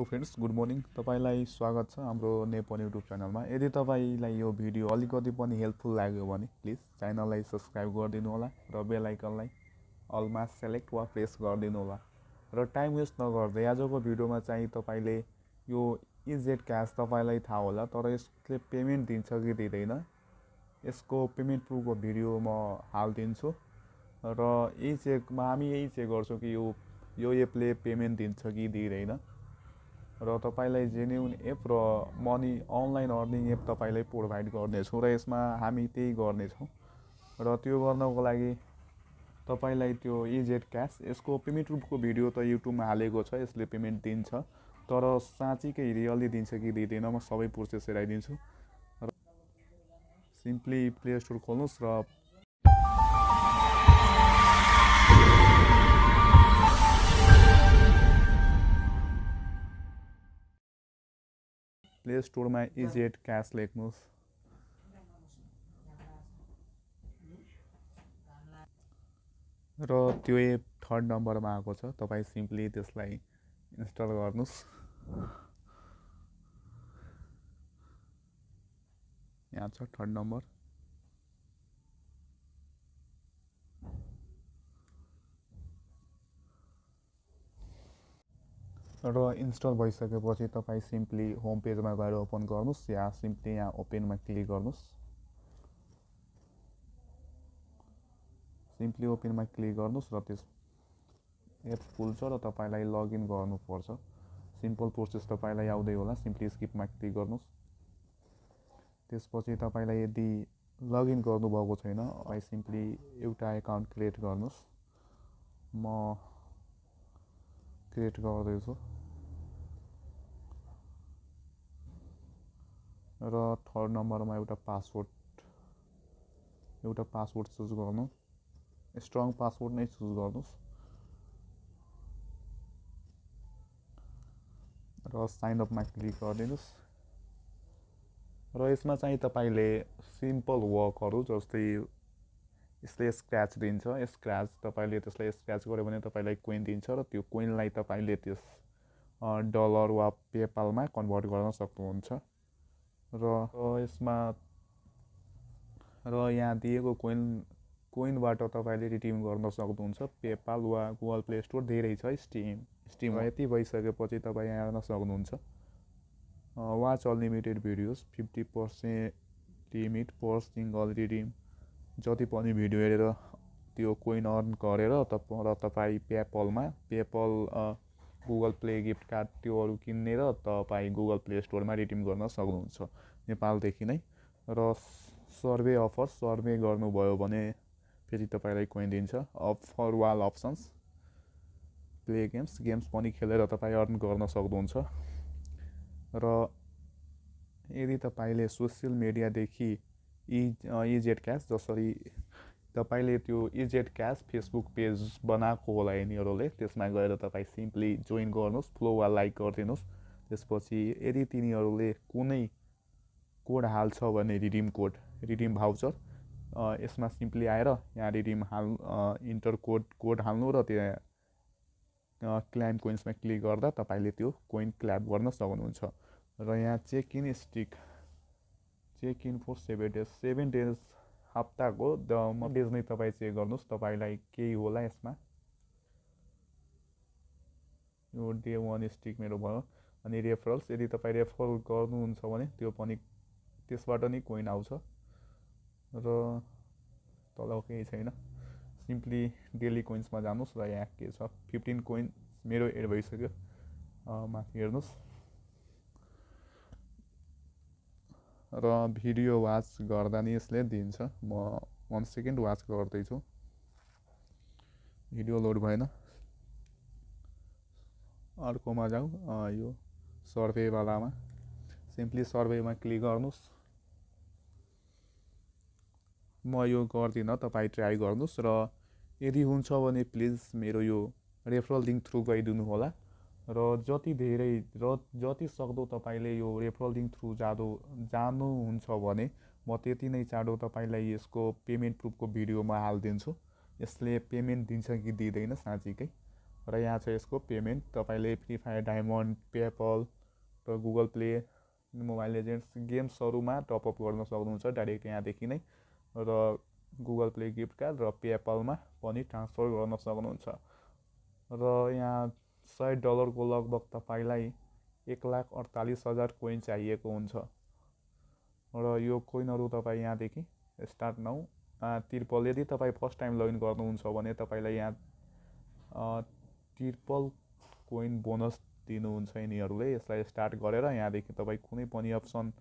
ओ friends good morning तपाईँलाई स्वागत छ हाम्रो नेपाल युट्युब च्यानलमा यदि तपाईँलाई यो भिडियो अलिकति पनि हेल्पफुल लाग्यो भने प्लिज च्यानललाई सब्सक्राइब गरिदिनु होला र बेलायकनलाई अलमा सेलेक्ट वा प्रेस गरिदिनु होला र टाइम वेस्ट नगर्दै आजको भिडियोमा चाहिँ तपाईँले यो इजेड क्यास तपाईँलाई थाहा होला तर यसले पेमेन्ट दिन्छ कि दिँदैन यसको पेमेन्ट प्रुफको भिडियो म हालिदिन्छु र यही चेकमा हामी यही चेक गर्छौँ कि यो यो एपले पेमेन्ट दिन्छ कि दिँदैन र तपाईँलाई जेन्युन एप र मनी अनलाइन अर्निङ एप तपाईँलाई प्रोभाइड गर्नेछौँ र यसमा हामी त्यही गर्नेछौँ र त्यो गर्नको लागि तपाईँलाई त्यो इजेट e क्यास यसको पेमेन्ट रूपको भिडियो त युट्युबमा हालेको छ यसले पेमेन्ट दिन्छ तर साँच्चीकै रियल्ली दिन्छ कि दिँदैन म सबै प्रोसेस हेराइदिन्छु र सिम्पली प्ले स्टोर खोल्नुहोस् र प्ले स्टोरमा इजेड क्यास लेख्नुहोस् र त्यो एप थर्ड नम्बरमा आएको छ तपाईँ सिम्पली त्यसलाई इन्स्टल गर्नुहोस् यहाँ छ थर्ड नम्बर र इन्स्टल भइसकेपछि तपाईँ सिम्पली होम पेजमा गएर ओपन गर्नुहोस् या सिम्पली यहाँ ओपनमा क्लिक गर्नुहोस् सिम्पली ओपनमा क्लिक गर्नुहोस् र त्यस एप खुल्छ र तपाईँलाई लगइन गर्नुपर्छ सिम्पल प्रोसेस तपाईँलाई आउँदै होला सिम्पली स्किपमा क्लिक गर्नुहोस् त्यसपछि तपाईँलाई यदि लगइन गर्नुभएको छैन सिम्पली एउटा एकाउन्ट क्रिएट गर्नुहोस् म क्रिएट गर्दैछु र थर्ड नम्बरमा एउटा पासवर्ड एउटा पासवर्ड चुज गर्नु स्ट्रङ पासवर्ड नै चुज गर्नुहोस् र साइनअपमा क्लिक गरिदिनुहोस् र यसमा चाहिँ तपाईँले सिम्पल वर्कहरू जस्तै यसले स्क्र्याच दिन्छ स्क्र्याच तपाईँले त्यसलाई स्क्र्याच गऱ्यो भने तपाईँलाई कोइन दिन्छ र त्यो कोइनलाई तपाईँले त्यस डलर वा पेपालमा कन्भर्ट गर्न सक्नुहुन्छ र यसमा र यहाँ दिएको कोइन कोइनबाट तपाईँले रिडिम गर्न सक्नुहुन्छ पेपाल वा गुगल प्ले स्टोर धेरै छ स्टिम स्टिम यति भइसकेपछि तपाईँ यहाँ हेर्न सक्नुहुन्छ watch unlimited videos fifty percent limit per single redeem जति पनि भिडियो हेरेर त्यो कोइन अर्न गरेर तप र तपाईँ पेपलमा PayPal Google Play gift card त्योहरू किनेर तपाईँ गुगल प्ले स्टोरमा रिडिम गर्न सक्नुहुन्छ नेपालदेखि नै र सर्वे अफर सर्वे गर्नुभयो भने फेरि तपाईँलाई कोइन दिन्छ offer wall options play games games पनि खेलेर तपाईँ अर्न गर्न सक्नुहुन्छ र यदि तपाईँले सोसियल मिडियादेखि इ इजेड क्यास जसरी तपाईँले त्यो इजेड क्यास फेसबुक पेज बनाएको होला यिनीहरूले त्यसमा गएर तपाईँ सिम्पली जोइन गर्नुहोस् फ्लो वा लाइक गरिदिनुहोस् त्यसपछि यदि तिनीहरूले कुनै कोड हाल्छ भने रिडिम कोड रिडिम भाउचर यसमा सिम्पली आएर यहाँ रिडिम हाल इन्टर कोड कोड हाल्नु र त्यहाँ क्ल्याम कोइन्समा क्लिक गर्दा तपाईँले त्यो कोइन क्ल्याप गर्न सक्नुहुन्छ र यहाँ check in streak check in for seven days seven days हप्ताको द डेज नै तपाईँ चेक गर्नुहोस् तपाईँलाई केही होला यसमा यो डे वान स्टिक मेरो भयो अनि रेफरल्स यदि तपाईँ रेफरल गर्नुहुन्छ भने त्यो पनि त्यसबाट नै कोइन आउँछ र तल केही छैन सिम्पली डेली कोइन्समा जानुहोस् र यहाँ के छ फिफ्टिन कोइन मेरो एड भइसक्यो माथि हेर्नुहोस् र भिडियो वाच गर्दा नि यसले दिन्छ म वान सेकेन्ड वाच गर्दैछु भिडियो लोड भएन अर्कोमा जाउँ यो सर्भेवालामा सिम्पली सर्भेमा क्लिक गर्नुहोस् म यो गर्दिनँ तपाईँ ट्राई गर्नुहोस् र यदि हुन्छ भने प्लिज मेरो यो रेफरल लिङ्क थ्रु गइदिनु होला र जति धेरै र जति सक्दो तपाईँले यो रेफरल लिङ्क थ्रु जाँदो जानुहुन्छ भने म त्यति नै चाँडो तपाईँलाई यसको पेमेन्ट प्रुफको भिडियो म हालिदिन्छु यसले पेमेन्ट दिन्छ कि दिँदैन साँच्चीकै र यहाँ छ यसको पेमेन्ट तपाईँले फ्री फायर डायमन्ड पेपल र गुगल प्ले मोबाइल एजेन्ट्स गेम्सहरूमा टपअप गर्न सक्नुहुन्छ डाइरेक्ट यहाँदेखि नै र गुगल प्ले गिफ्ट कार्ड र पेपलमा पनि ट्रान्सफर गर्न सक्नुहुन्छ र यहाँ सय डलरको लगभग तपाईँलाई एक लाख अडतालिस हजार कोइन चाहिएको हुन्छ र यो कोइनहरू तपाईँ यहाँदेखि स्टार्ट नौ त्रिपल यदि तपाईँ फर्स्ट टाइम लगइन गर्नुहुन्छ भने तपाईँलाई यहाँ त्रिपल कोइन बोनस दिनुहुन्छ यिनीहरूले यसलाई स्टार्ट गरेर यहाँदेखि तपाईँ कुनै पनि अप्सन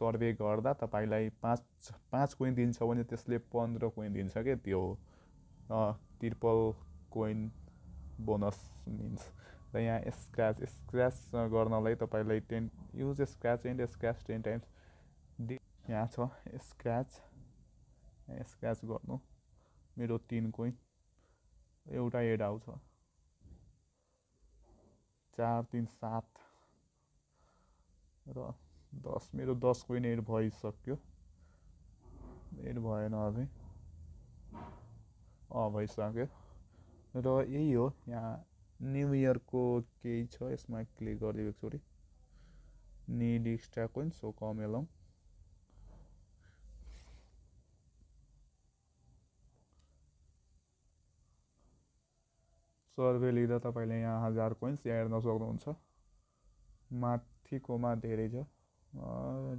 सर्वे गर्दा तपाईँलाई पाँच पाँच कोइन दिन्छ भने त्यसले पन्ध्र कोइन दिन्छ क्या त्यो हो त्रिपल कोइन बोनस मिन्स र यहाँ स्क्र्याच स्क्र्याच गर्नलाई तपाईँलाई ten use scratch and scratch ten times डि यहाँ छ स्क्र्याच स्क्र्याच गर्नु मेरो तिन कोइन एउटा एड आउँछ चार तिन सात र दस मेरो दस कोइन एड भइसक्यो एड भएन अझै अँ भइसक्यो र यही हो यहाँ न्यु इयरको केही छ यसमा क्लिक गरिदिएको एकचोटि need extra coin so come along survey लिँदा तपाईँले यहाँ हजार कोइन्स यहाँ हेर्न सक्नुहुन्छ माथिकोमा धेरै छ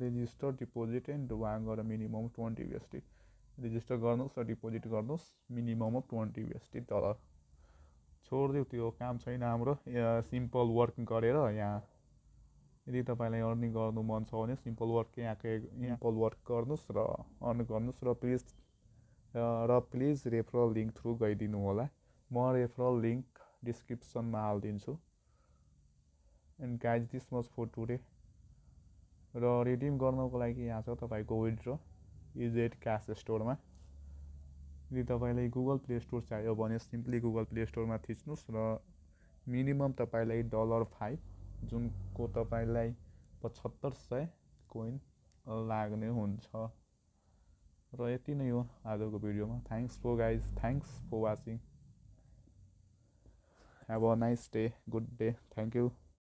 रेजिस्टर डिपोजिट एन्ड उहाँ गएर मिनिमम ट्वेन्टी बिएसटी रेजिस्टर गर्नुहोस् र डिपोजिट गर्नुहोस् minimum of twenty BST dollar छोडिदियो त्यो काम छैन हाम्रो सिम्पल वर्क गरेर यहाँ यदि तपाईँलाई अर्निङ गर्नु मन छ भने सिम्पल वर्क यहाँकै सिम्पल वर्क गर्नुहोस् र अर्न गर्नुहोस् र प्लिज र प्लिज रेफरल लिङ्क थ्रु गइदिनु होला म रेफरल लिङ्क डिस्क्रिप्सनमा हालिदिन्छु and guys this much for today र रिडिम गर्नको लागि यहाँ छ तपाईँको इज इजेड क्यास स्टोरमा यदि तपाईँलाई गुगल प्ले स्टोर चाहियो भने सिम्पली गुगल प्ले स्टोरमा थिच्नुहोस् र मिनिमम तपाईँलाई डलर फाइभ जुनको तपाईँलाई पचहत्तर सय कोइन लाग्ने हुन्छ र यति नै हो आजको भिडियोमा thanks for guys thanks for watching have a nice day good day thank you